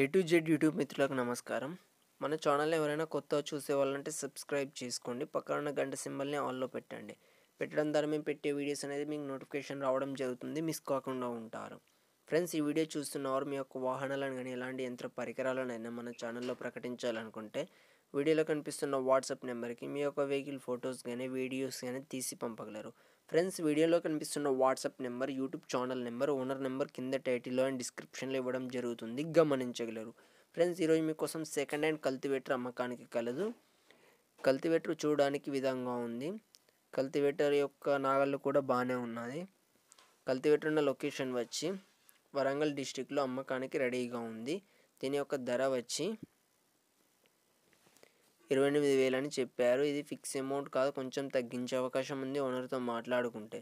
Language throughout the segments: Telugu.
ఏ టు జెడ్ యూట్యూబ్ మిత్రులకు నమస్కారం మన ఛానల్ ఎవరైనా కొత్త చూసే వాళ్ళంటే సబ్స్క్రైబ్ చేసుకోండి పక్కన గంట సింబల్ని ఆల్లో పెట్టండి పెట్టడం ద్వారా మేము పెట్టే వీడియోస్ అనేది మీకు నోటిఫికేషన్ రావడం జరుగుతుంది మిస్ కాకుండా ఉంటారు ఫ్రెండ్స్ ఈ వీడియో చూస్తున్నవారు మీ యొక్క వాహనాలను కానీ ఎలాంటి యంత్ర పరికరాలనైనా మన ఛానల్లో ప్రకటించాలనుకుంటే వీడియోలో కనిపిస్తున్న వాట్సాప్ నెంబర్కి మీ యొక్క వెహికల్ ఫొటోస్ కానీ వీడియోస్ కానీ తీసి పంపగలరు ఫ్రెండ్స్ వీడియోలో కనిపిస్తున్న WhatsApp number YouTube channel number owner number కింద టైటిల్లో అండ్ డిస్క్రిప్షన్లో ఇవ్వడం జరుగుతుంది గమనించగలరు ఫ్రెండ్స్ ఈరోజు మీకోసం సెకండ్ హ్యాండ్ కల్తివేటర్ అమ్మకానికి కలదు కల్తివేటర్ చూడడానికి విధంగా ఉంది కల్టివేటర్ యొక్క నాగళ్ళు కూడా బాగానే ఉన్నాయి కల్తివేటర్ ఉన్న లొకేషన్ వచ్చి వరంగల్ డిస్టిక్లో అమ్మకానికి రెడీగా ఉంది దీని యొక్క ధర వచ్చి ఇరవై ఎనిమిది వేలు అని చెప్పారు ఇది ఫిక్స్ అమౌంట్ కాదు కొంచెం తగ్గించే అవకాశం ఉంది ఓనర్తో మాట్లాడుకుంటే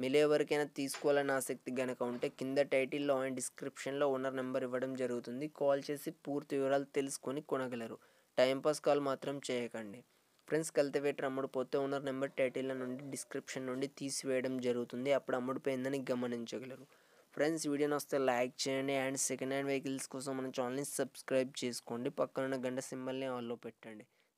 మీరు ఎవరికైనా తీసుకోవాలని ఆసక్తి కనుక ఉంటే కింద టైటిల్లో అండ్ డిస్క్రిప్షన్లో ఓనర్ నెంబర్ ఇవ్వడం జరుగుతుంది కాల్ చేసి పూర్తి వివరాలు తెలుసుకొని కొనగలరు టైంపాస్ కాల్ మాత్రం చేయకండి ఫ్రెండ్స్ కల్తివేటర్ అమ్ముడుపోతే ఓనర్ నెంబర్ టైటిల్ నుండి డిస్క్రిప్షన్ నుండి తీసివేయడం జరుగుతుంది అప్పుడు అమ్ముడుపోయిందని గమనించగలరు ఫ్రెండ్స్ వీడియోని వస్తే లైక్ చేయండి అండ్ సెకండ్ హ్యాండ్ వెహికల్స్ కోసం మన ఛానల్ని సబ్స్క్రైబ్ చేసుకోండి పక్కన ఉన్న గంట సింబల్ని ఆన్లో పెట్టండి